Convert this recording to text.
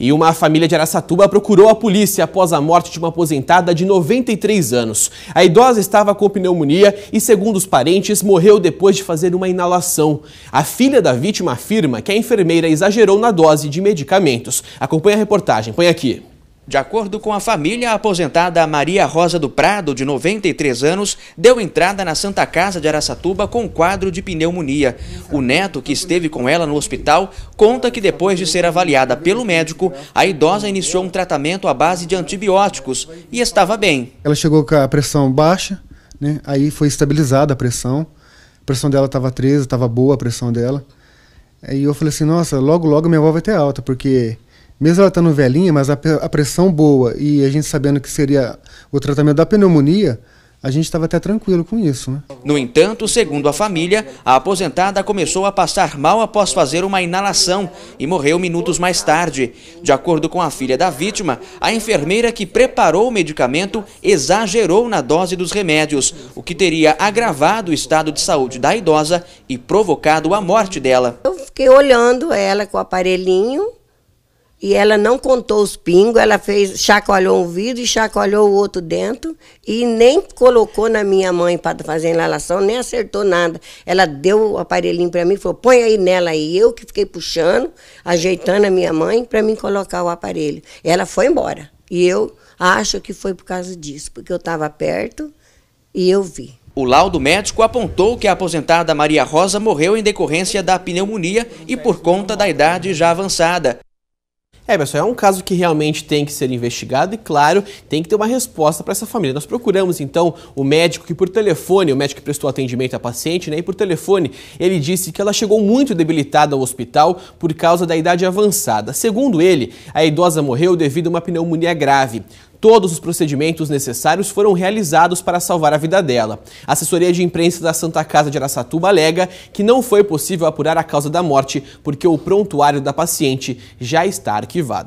E uma família de Aracatuba procurou a polícia após a morte de uma aposentada de 93 anos. A idosa estava com pneumonia e, segundo os parentes, morreu depois de fazer uma inalação. A filha da vítima afirma que a enfermeira exagerou na dose de medicamentos. Acompanhe a reportagem, põe aqui. De acordo com a família, a aposentada Maria Rosa do Prado, de 93 anos, deu entrada na Santa Casa de Araçatuba com quadro de pneumonia. O neto, que esteve com ela no hospital, conta que depois de ser avaliada pelo médico, a idosa iniciou um tratamento à base de antibióticos e estava bem. Ela chegou com a pressão baixa, né? aí foi estabilizada a pressão. A pressão dela estava 13, estava boa a pressão dela. Aí eu falei assim, nossa, logo logo minha avó vai ter alta, porque mesmo ela estando velhinha, mas a, a, pressão boa e a gente sabendo que seria o tratamento da pneumonia, a gente estava até tranquilo com isso. Né? No entanto, segundo a família, a aposentada começou a passar mal após fazer uma inalação e morreu minutos mais tarde. De acordo com a filha da vítima, a enfermeira que preparou o medicamento exagerou na dose dos remédios, o que teria agravado o estado de saúde da idosa e provocado a morte dela. Eu fiquei olhando ela com o aparelhinho e ela não contou os pingos, ela fez, chacoalhou um vidro e chacoalhou o outro dentro e nem colocou na minha mãe para fazer inalação, nem acertou nada. Ela deu o aparelhinho para mim e falou: "Põe aí nela aí". Eu que fiquei puxando, ajeitando a minha mãe para mim colocar o aparelho. Ela foi embora. E eu acho que foi por causa disso, porque eu estava perto e eu vi. O laudo médico apontou que a aposentada Maria Rosa morreu em decorrência da pneumonia e por conta da idade já avançada. É, pessoal, é um caso que realmente tem que ser investigado e, claro, tem que ter uma resposta para essa família. Nós procuramos, então, o médico que por telefone, o médico que prestou atendimento à paciente, né, e por telefone, ele disse que ela chegou muito debilitada ao hospital por causa da idade avançada. Segundo ele, a idosa morreu devido a uma pneumonia grave. Todos os procedimentos necessários foram realizados para salvar a vida dela. A assessoria de imprensa da Santa Casa de Aracatuba alega que não foi possível apurar a causa da morte porque o prontuário da paciente já está arquivado.